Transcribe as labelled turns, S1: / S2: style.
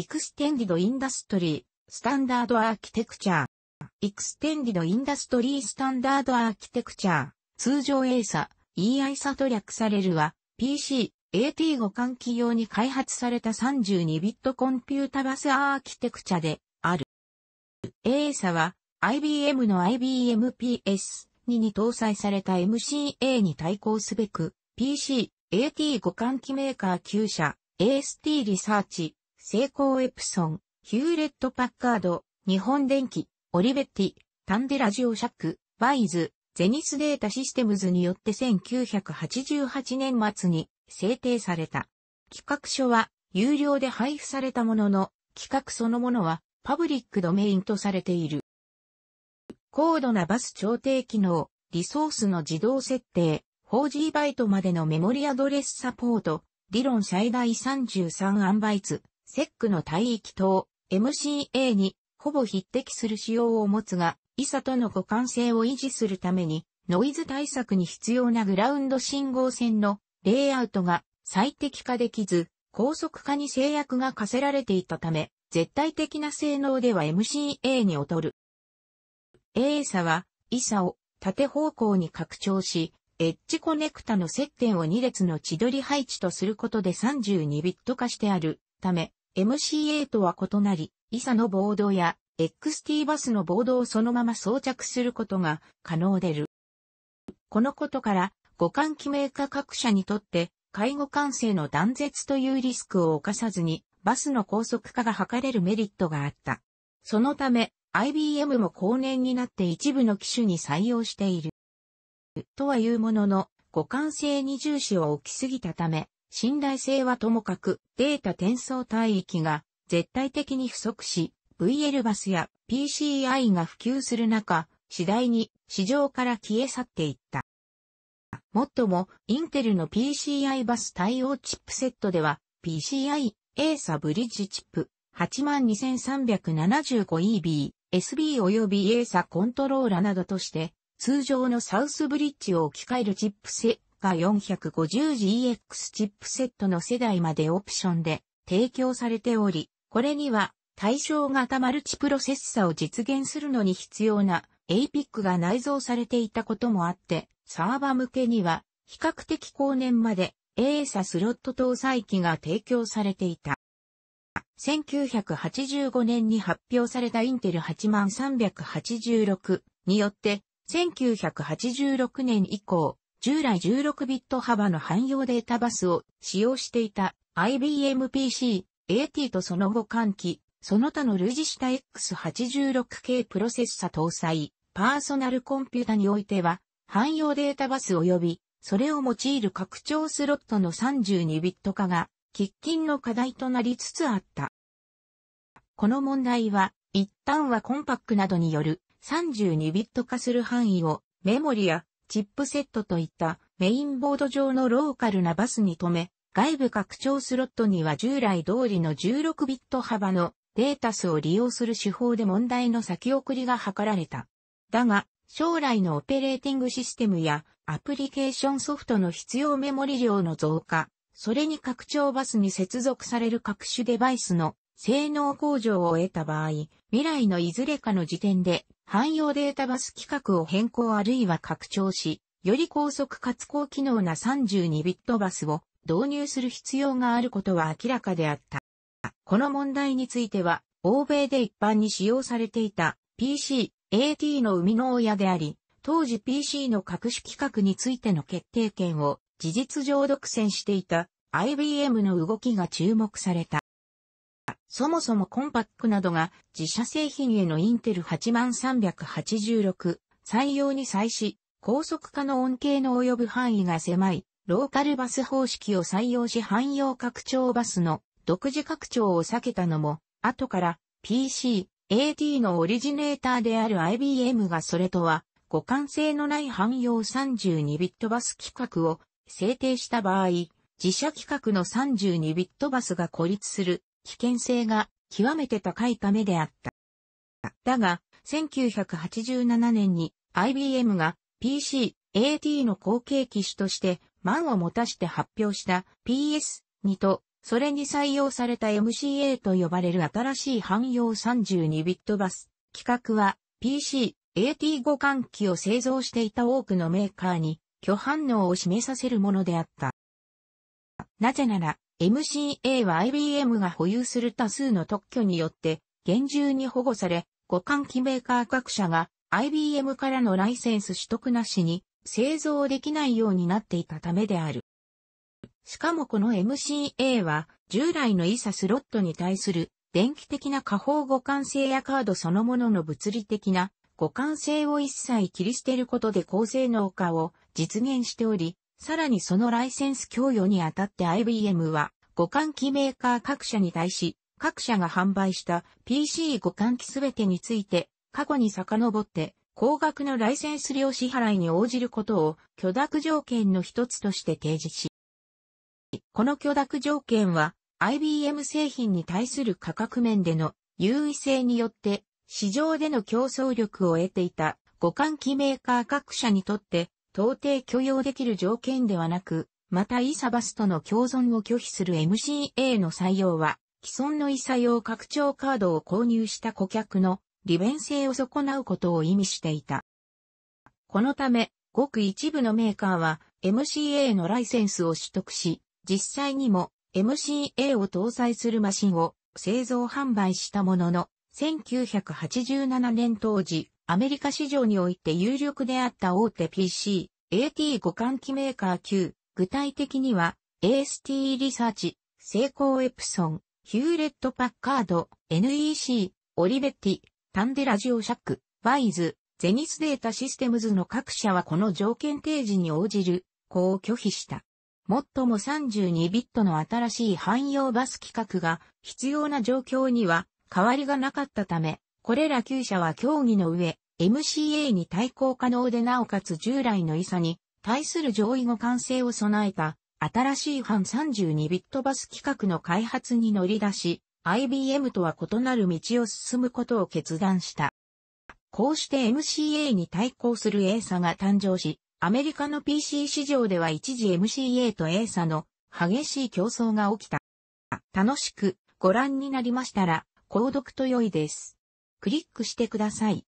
S1: エクステンディドインダストリー、スタンダードアーキテクチャー。エクステンディドインダストリースタンダードアーキテクチャー。通常 A 社、EI 社と略されるは、PC、AT 互換機用に開発された32ビットコンピュータバスアーキテクチャである。A 社は、IBM の IBM PS にに搭載された MCA に対抗すべく、PC、AT 互換機メーカー9社、AST リサーチ、セイコーエプソン、ヒューレット・パッカード、日本電機、オリベッティ、タンデラジオシャック、バイズ、ゼニスデータシステムズによって1988年末に制定された。企画書は有料で配布されたものの、企画そのものはパブリックドメインとされている。高度なバス調停機能、リソースの自動設定、4G バイトまでのメモリアドレスサポート、理論最大33アンバイツ、セックの帯域等、MCA に、ほぼ匹敵する仕様を持つが、イサとの互換性を維持するために、ノイズ対策に必要なグラウンド信号線のレイアウトが最適化できず、高速化に制約が課せられていたため、絶対的な性能では MCA に劣る。A 差は、イサを縦方向に拡張し、エッジコネクタの接点を2列の地取り配置とすることで32ビット化してあるため、MCA とは異なり、イサのボードや XT バスのボードをそのまま装着することが可能でる。このことから、互換機メーカー各社にとって、介護管制の断絶というリスクを犯さずに、バスの高速化が図れるメリットがあった。そのため、IBM も後年になって一部の機種に採用している。とはいうものの、互換性に重視を置きすぎたため、信頼性はともかく、データ転送帯域が絶対的に不足し、VL バスや PCI が普及する中、次第に市場から消え去っていった。もっとも、インテルの PCI バス対応チップセットでは、PCI、エーサブリッジチップ、82375EB、SB 及びエーサコントローラなどとして、通常のサウスブリッジを置き換えるチップセッが 450GX チップセットの世代までオプションで提供されており、これには対象型マルチプロセッサを実現するのに必要な APIC が内蔵されていたこともあって、サーバ向けには比較的後年まで A a スロット搭載機が提供されていた。1985年に発表されたインテル8 3 8 6によって、1986年以降、従来16ビット幅の汎用データバスを使用していた IBM PC、AT とその後換気、その他の類似した X86 系プロセッサ搭載、パーソナルコンピュータにおいては、汎用データバス及び、それを用いる拡張スロットの32ビット化が、喫緊の課題となりつつあった。この問題は、一旦はコンパックなどによる32ビット化する範囲をメモリやチップセットといったメインボード上のローカルなバスに止め、外部拡張スロットには従来通りの16ビット幅のデータ数を利用する手法で問題の先送りが図られた。だが、将来のオペレーティングシステムやアプリケーションソフトの必要メモリ量の増加、それに拡張バスに接続される各種デバイスの性能向上を得た場合、未来のいずれかの時点で汎用データバス規格を変更あるいは拡張し、より高速かつ高機能な32ビットバスを導入する必要があることは明らかであった。この問題については、欧米で一般に使用されていた PC、AT の生みの親であり、当時 PC の各種規格についての決定権を事実上独占していた IBM の動きが注目された。そもそもコンパックなどが自社製品へのインテル8386採用に際し、高速化の恩恵の及ぶ範囲が狭い、ローカルバス方式を採用し汎用拡張バスの独自拡張を避けたのも、後から PC、AT のオリジネーターである IBM がそれとは、互換性のない汎用32ビットバス規格を制定した場合、自社規格の32ビットバスが孤立する危険性が極めて高いためであった。だが、1987年に IBM が PC、AT の後継機種として満を持たして発表した PS2 とそれに採用された MCA と呼ばれる新しい汎用32ビットバス企画は PC、AT 互換機を製造していた多くのメーカーに拒反応を示させるものであった。なぜなら MCA は IBM が保有する多数の特許によって厳重に保護され、互換機メーカー各社が IBM からのライセンス取得なしに製造できないようになっていたためである。しかもこの MCA は従来のイサスロットに対する電気的な下方互換性やカードそのものの物理的な互換性を一切切り捨てることで高性能化を実現しており、さらにそのライセンス供与にあたって IBM は互換機メーカー各社に対し、各社が販売した PC 互換機すべてについて、過去に遡って高額のライセンス料支払いに応じることを許諾条件の一つとして提示し、この許諾条件は IBM 製品に対する価格面での優位性によって市場での競争力を得ていた互換機メーカー各社にとって到底許容できる条件ではなく、またイサバスとの共存を拒否する MCA の採用は、既存のイサ用拡張カードを購入した顧客の利便性を損なうことを意味していた。このため、ごく一部のメーカーは MCA のライセンスを取得し、実際にも MCA を搭載するマシンを製造販売したものの、1987年当時、アメリカ市場において有力であった大手 PC、AT 互換機メーカー級、具体的には、AST リサーチ、セイコーエプソン、ヒューレット・パッカード、NEC、オリベッティ、タンデラジオシャック、バイズ、ゼニスデータシステムズの各社はこの条件提示に応じる、こう拒否した。もっとも32ビットの新しい汎用バス規格が必要な状況には変わりがなかったため、これら9社は協議の上、MCA に対抗可能でなおかつ従来のイサに対する上位互換性を備えた新しい半32ビットバス規格の開発に乗り出し、IBM とは異なる道を進むことを決断した。こうして MCA に対抗する A 差が誕生し、アメリカの PC 市場では一時 MCA と A 差の激しい競争が起きた。楽しくご覧になりましたら、購読と良いです。クリックしてください。